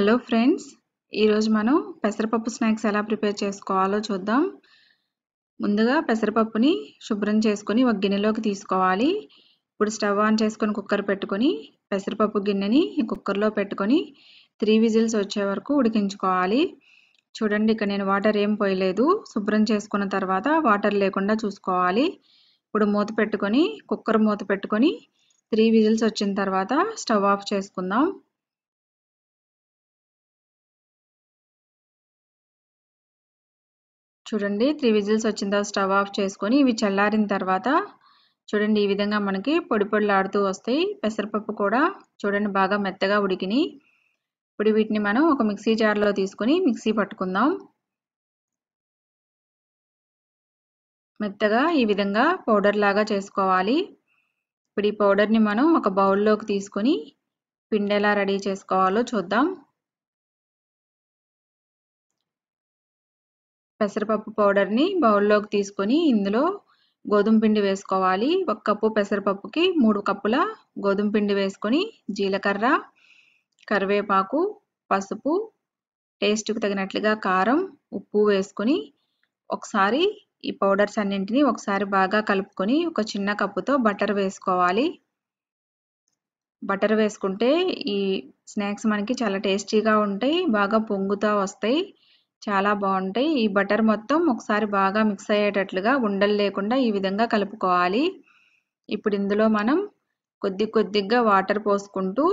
hello friends ఈరోజు మనం పెసరపప్పు స్నాక్స్ ఎలా ప్రిపేర్ చేసుకోవాలో చూద్దాం ముందుగా పెసరపప్పుని శుభ్రం చేసుకొని ఒక గిన్నెలోకి తీసుకోవాలి ఇప్పుడు స్టవ్ ఆన్ చేసుకొని కుక్కర్ పెట్టుకొని పెసరపప్పు గిన్నెని కుక్కర్లో పెట్టుకొని త్రీ విజిల్స్ వచ్చే వరకు ఉడికించుకోవాలి చూడండి ఇక్కడ నేను వాటర్ ఏం పోయలేదు శుభ్రం చేసుకున్న తర్వాత వాటర్ లేకుండా చూసుకోవాలి ఇప్పుడు మూత పెట్టుకొని కుక్కర్ మూత పెట్టుకొని త్రీ విజిల్స్ వచ్చిన తర్వాత స్టవ్ ఆఫ్ చేసుకుందాం చూడండి త్రీ విజిల్స్ వచ్చిన తర్వాత స్టవ్ ఆఫ్ చేసుకొని ఇవి చల్లారిన తర్వాత చూడండి ఈ విధంగా మనకి పొడి పొడిలాడుతూ వస్తాయి పెసరపప్పు కూడా చూడండి బాగా మెత్తగా ఉడికినాయి ఇప్పుడు వీటిని మనం ఒక మిక్సీ జార్లో తీసుకొని మిక్సీ పట్టుకుందాం మెత్తగా ఈ విధంగా పౌడర్ లాగా చేసుకోవాలి ఇప్పుడు ఈ పౌడర్ని మనం ఒక బౌల్లోకి తీసుకొని పిండి ఎలా రెడీ చేసుకోవాలో చూద్దాం పెసరపప్పు పౌడర్ని బౌల్లోకి తీసుకొని ఇందులో గోధుమ పిండి వేసుకోవాలి ఒక కప్పు పెసరపప్పుకి మూడు కప్పుల గోధుమ పిండి వేసుకొని జీలకర్ర కరివేపాకు పసుపు టేస్ట్కి తగినట్లుగా కారం ఉప్పు వేసుకొని ఒకసారి ఈ పౌడర్స్ అన్నింటినీ ఒకసారి బాగా కలుపుకొని ఒక చిన్న కప్పుతో బటర్ వేసుకోవాలి బటర్ వేసుకుంటే ఈ స్నాక్స్ మనకి చాలా టేస్టీగా ఉంటాయి బాగా పొంగుతూ వస్తాయి చాలా బాగుంటాయి ఈ బటర్ మొత్తం ఒకసారి బాగా మిక్స్ అయ్యేటట్లుగా ఉండలు లేకుండా ఈ విధంగా కలుపుకోవాలి ఇప్పుడు ఇందులో మనం కొద్ది కొద్దిగా వాటర్ పోసుకుంటూ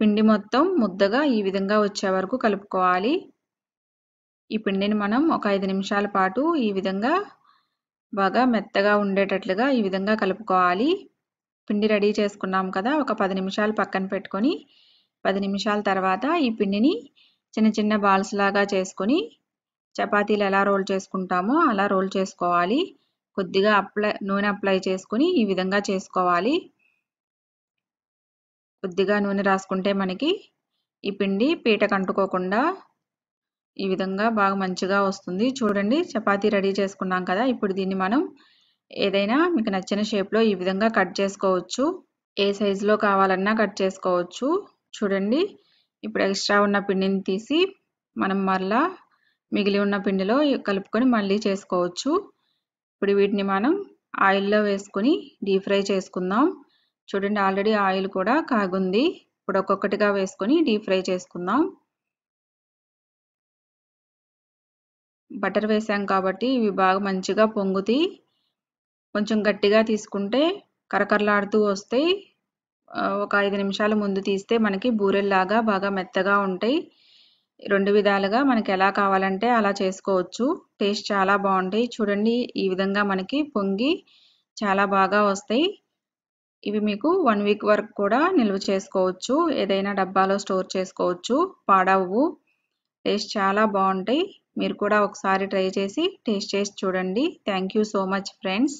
పిండి మొత్తం ముద్దగా ఈ విధంగా వచ్చే వరకు కలుపుకోవాలి ఈ పిండిని మనం ఒక ఐదు నిమిషాల పాటు ఈ విధంగా బాగా మెత్తగా ఉండేటట్లుగా ఈ విధంగా కలుపుకోవాలి పిండి రెడీ చేసుకున్నాం కదా ఒక పది నిమిషాలు పక్కన పెట్టుకొని పది నిమిషాల తర్వాత ఈ పిండిని చిన్న చిన్న బాల్స్ లాగా చేసుకొని చపాతీలు ఎలా రోల్ చేసుకుంటామో అలా రోల్ చేసుకోవాలి కొద్దిగా అప్లై నూనె అప్లై చేసుకుని ఈ విధంగా చేసుకోవాలి కొద్దిగా నూనె రాసుకుంటే మనకి ఈ పిండి పీటకు అంటుకోకుండా ఈ విధంగా బాగా మంచిగా వస్తుంది చూడండి చపాతీ రెడీ చేసుకున్నాం కదా ఇప్పుడు దీన్ని మనం ఏదైనా మీకు నచ్చిన షేప్లో ఈ విధంగా కట్ చేసుకోవచ్చు ఏ సైజులో కావాలన్నా కట్ చేసుకోవచ్చు చూడండి ఇప్పుడు ఎక్స్ట్రా ఉన్న పిండిని తీసి మనం మరలా మిగిలి ఉన్న పిండిలో కలుపుకొని మళ్ళీ చేసుకోవచ్చు ఇప్పుడు వీటిని మనం ఆయిల్లో వేసుకొని డీప్ ఫ్రై చేసుకుందాం చూడండి ఆల్రెడీ ఆయిల్ కూడా కాగుంది ఇప్పుడు ఒక్కొక్కటిగా వేసుకొని డీప్ ఫ్రై చేసుకుందాం బటర్ వేసాం కాబట్టి ఇవి బాగా మంచిగా పొంగుతాయి కొంచెం గట్టిగా తీసుకుంటే కరకరలాడుతూ వస్తాయి ఒక ఐదు నిమిషాలు ముందు తీస్తే మనకి బూరెల్లాగా బాగా మెత్తగా ఉంటాయి రెండు విధాలుగా మనకి ఎలా కావాలంటే అలా చేసుకోవచ్చు టేస్ట్ చాలా బాగుంటాయి చూడండి ఈ విధంగా మనకి పొంగి చాలా బాగా వస్తాయి ఇవి మీకు వన్ వీక్ వరకు కూడా నిల్వ చేసుకోవచ్చు ఏదైనా డబ్బాలో స్టోర్ చేసుకోవచ్చు పాడవు టేస్ట్ చాలా బాగుంటాయి మీరు కూడా ఒకసారి ట్రై చేసి టేస్ట్ చేసి చూడండి థ్యాంక్ సో మచ్ ఫ్రెండ్స్